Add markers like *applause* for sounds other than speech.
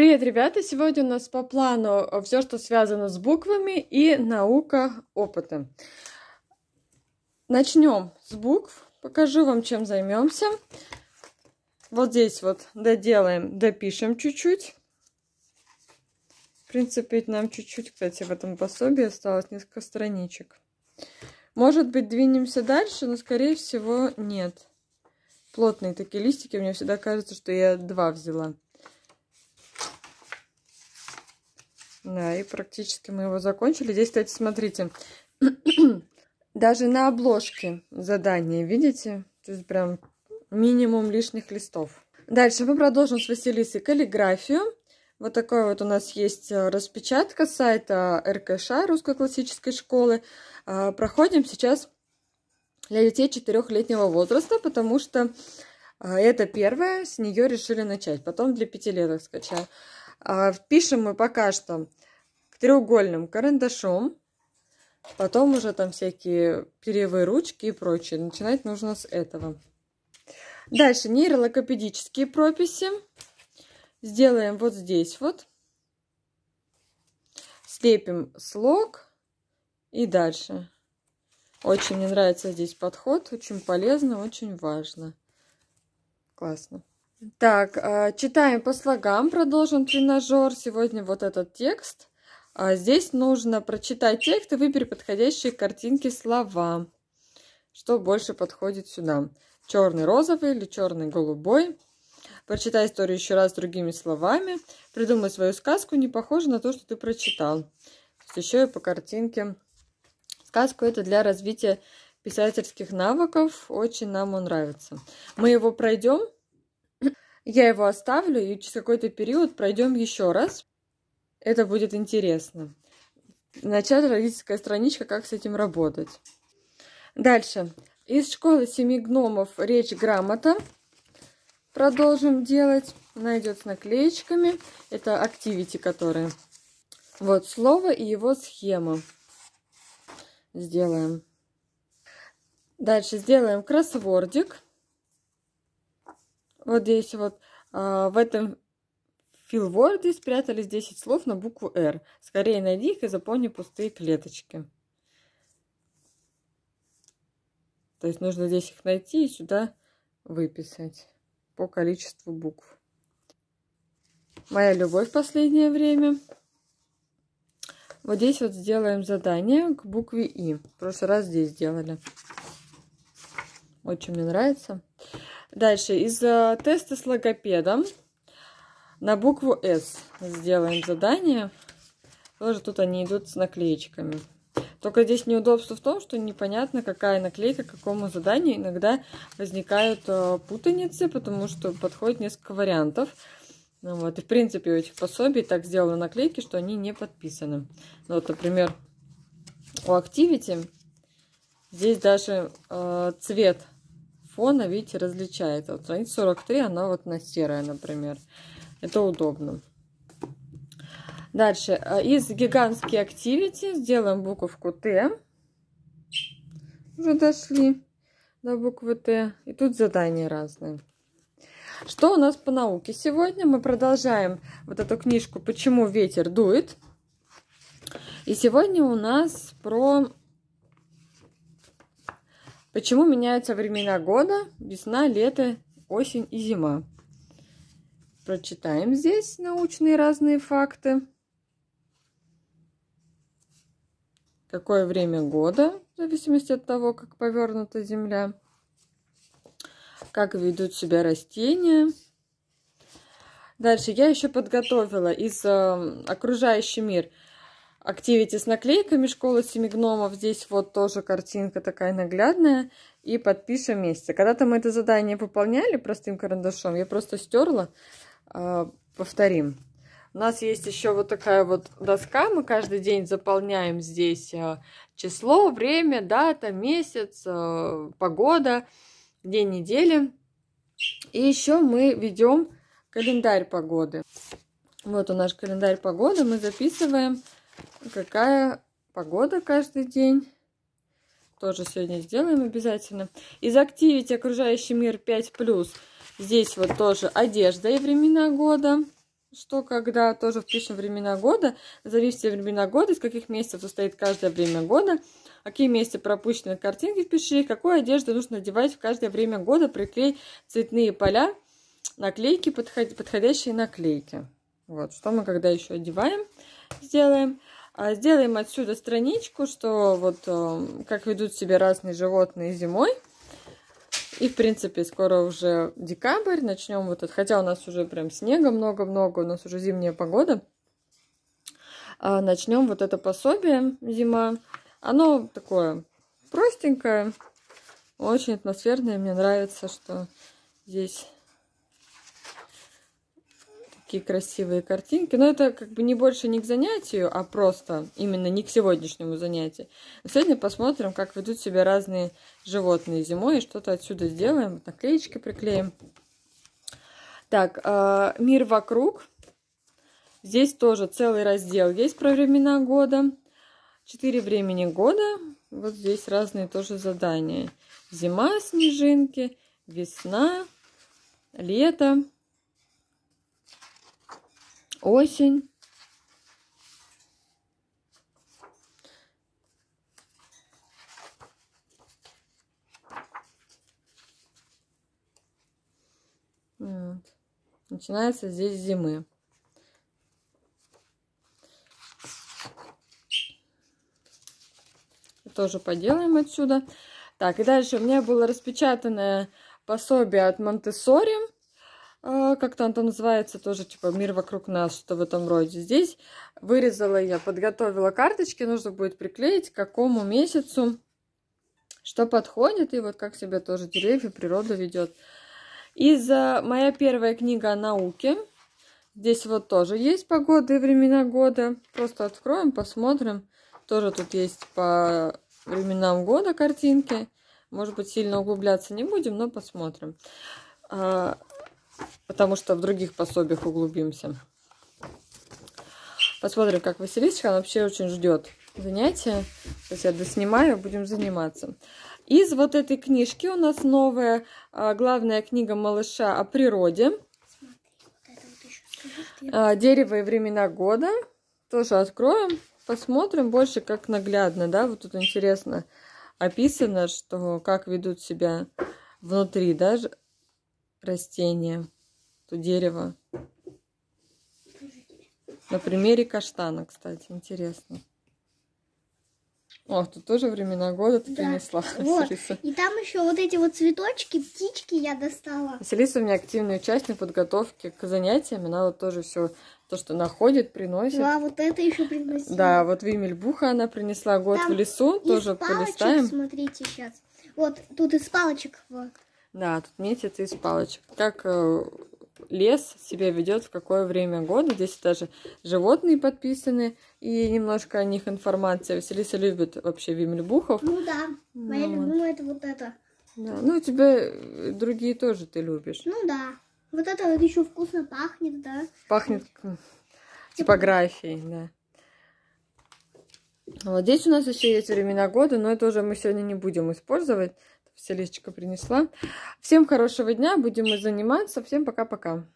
Привет, ребята! Сегодня у нас по плану э, все, что связано с буквами и наука опыта. Начнем с букв. Покажу вам, чем займемся. Вот здесь вот доделаем, допишем чуть-чуть. В принципе, нам чуть-чуть, кстати, в этом пособии осталось несколько страничек. Может быть, двинемся дальше, но, скорее всего, нет. Плотные такие листики. Мне всегда кажется, что я два взяла. Да, и практически мы его закончили. Здесь, кстати, смотрите, *clears throat* даже на обложке задание, видите? То есть прям минимум лишних листов. Дальше мы продолжим с Василисой каллиграфию. Вот такой вот у нас есть э, распечатка сайта РКШ Русской классической школы. А, проходим сейчас для детей четырехлетнего возраста, потому что э, это первое, с нее решили начать. Потом для пятилеток скачаю. А, впишем мы пока что к треугольным карандашом. Потом уже там всякие перьевые ручки и прочее. Начинать нужно с этого. Дальше нейролокопедические прописи. Сделаем вот здесь вот. Слепим слог и дальше. Очень мне нравится здесь подход. Очень полезно, очень важно. Классно. Так, а, читаем по слогам, продолжим тренажер. Сегодня вот этот текст. А, здесь нужно прочитать текст и выбери подходящие картинки слова, что больше подходит сюда. Черный розовый или черный голубой. Прочитай историю еще раз другими словами. Придумай свою сказку, не похожую на то, что ты прочитал. еще и по картинке. Сказку это для развития писательских навыков. Очень нам он нравится. Мы его пройдем я его оставлю и через какой-то период пройдем еще раз. Это будет интересно. Начать родительская страничка, как с этим работать. Дальше. Из школы семи гномов речь грамота. Продолжим делать. Она идет с наклеечками. Это активити, которые. Вот слово и его схема. Сделаем. Дальше сделаем кроссвордик. Вот здесь вот а, в этом филворде спрятались 10 слов на букву «Р». Скорее найди их и заполни пустые клеточки. То есть нужно здесь их найти и сюда выписать по количеству букв. Моя любовь в последнее время. Вот здесь вот сделаем задание к букве И. В прошлый раз здесь сделали. Очень мне нравится. Дальше, из э, теста с логопедом на букву «С» сделаем задание. Тоже тут они идут с наклеечками. Только здесь неудобство в том, что непонятно, какая наклейка к какому заданию. Иногда возникают э, путаницы, потому что подходит несколько вариантов. Ну вот, и в принципе у этих пособий так сделаны наклейки, что они не подписаны. Ну, вот, например, у Activity здесь даже э, цвет фона, видите, различается. Вот страница 43, она вот на серая, например. Это удобно. Дальше. Э, из гигантские активити сделаем буковку Т. Уже дошли до буквы Т. И тут задания разные. Что у нас по науке? Сегодня мы продолжаем вот эту книжку «Почему ветер дует». И сегодня у нас про Почему меняются времена года? Весна, лето, осень и зима. Прочитаем здесь научные разные факты. Какое время года, в зависимости от того, как повернута земля. Как ведут себя растения. Дальше я еще подготовила из э, окружающий мир – Activity с наклейками «Школа семи гномов». Здесь вот тоже картинка такая наглядная. И подпишем вместе. Когда-то мы это задание выполняли простым карандашом. Я просто стерла. А, повторим. У нас есть еще вот такая вот доска. Мы каждый день заполняем здесь а, число, время, дата, месяц, а, погода, день недели. И еще мы ведем календарь погоды. Вот у нас календарь погоды. Мы записываем какая погода каждый день. Тоже сегодня сделаем обязательно. Из активити окружающий мир 5+. Здесь вот тоже одежда и времена года. Что когда тоже впишем времена года. Назови все времена года, из каких месяцев состоит каждое время года. Какие месяцы пропущены картинки картинке впиши. Какую одежду нужно надевать в каждое время года. Приклей цветные поля, наклейки, подходящие наклейки. Вот, что мы когда еще одеваем сделаем. А, сделаем отсюда страничку, что вот э, как ведут себя разные животные зимой. И, в принципе, скоро уже декабрь, начнем вот это. Хотя у нас уже прям снега много-много, у нас уже зимняя погода. А, начнем вот это пособие «Зима». Оно такое простенькое, очень атмосферное. Мне нравится, что здесь такие красивые картинки. Но это как бы не больше не к занятию, а просто именно не к сегодняшнему занятию. Сегодня посмотрим, как ведут себя разные животные зимой. И что-то отсюда сделаем. Наклеечки приклеим. Так, э, мир вокруг. Здесь тоже целый раздел есть про времена года. Четыре времени года. Вот здесь разные тоже задания. Зима, снежинки, весна, лето осень. Вот. Начинается здесь зимы. Тоже поделаем отсюда. Так, и дальше у меня было распечатанное пособие от монте -Сори. А, как-то он там называется, тоже типа «Мир вокруг нас», что в этом роде. Здесь вырезала я, подготовила карточки, нужно будет приклеить к какому месяцу, что подходит, и вот как себя тоже деревья, природа ведет. Из моя первая книга о науке. Здесь вот тоже есть погода и времена года. Просто откроем, посмотрим. Тоже тут есть по временам года картинки. Может быть, сильно углубляться не будем, но посмотрим. А, потому что в других пособиях углубимся. Посмотрим, как Василисочка, она вообще очень ждет занятия. Сейчас я доснимаю, будем заниматься. Из вот этой книжки у нас новая а, главная книга малыша о природе. А, Дерево и времена года. Тоже откроем, посмотрим больше как наглядно, да, вот тут интересно описано, что как ведут себя внутри, даже растение, то дерево. На примере каштана, кстати, интересно. О, тут тоже времена года ты да. принесла, вот. И там еще вот эти вот цветочки, птички я достала. Василиса у меня активный участник подготовки к занятиям. Она вот тоже все то, что находит, приносит. Да, вот это еще приносила. Да, вот Вимельбуха она принесла год там в лесу, тоже полистаем. смотрите сейчас. Вот, тут из палочек вот. Да, тут метит из палочек. Как э, лес себя ведет в какое время года. Здесь даже животные подписаны, и немножко о них информация. Василиса любит вообще Вимельбухов. Ну да, моя ну, любимая это вот это. Да, ну тебя э, другие тоже ты любишь. Ну да, вот это вот еще вкусно пахнет, да. Пахнет типа типографией, да. Вот здесь у нас еще есть времена года, но это уже мы сегодня не будем использовать. Селечка принесла. Всем хорошего дня, будем мы заниматься. Всем пока-пока.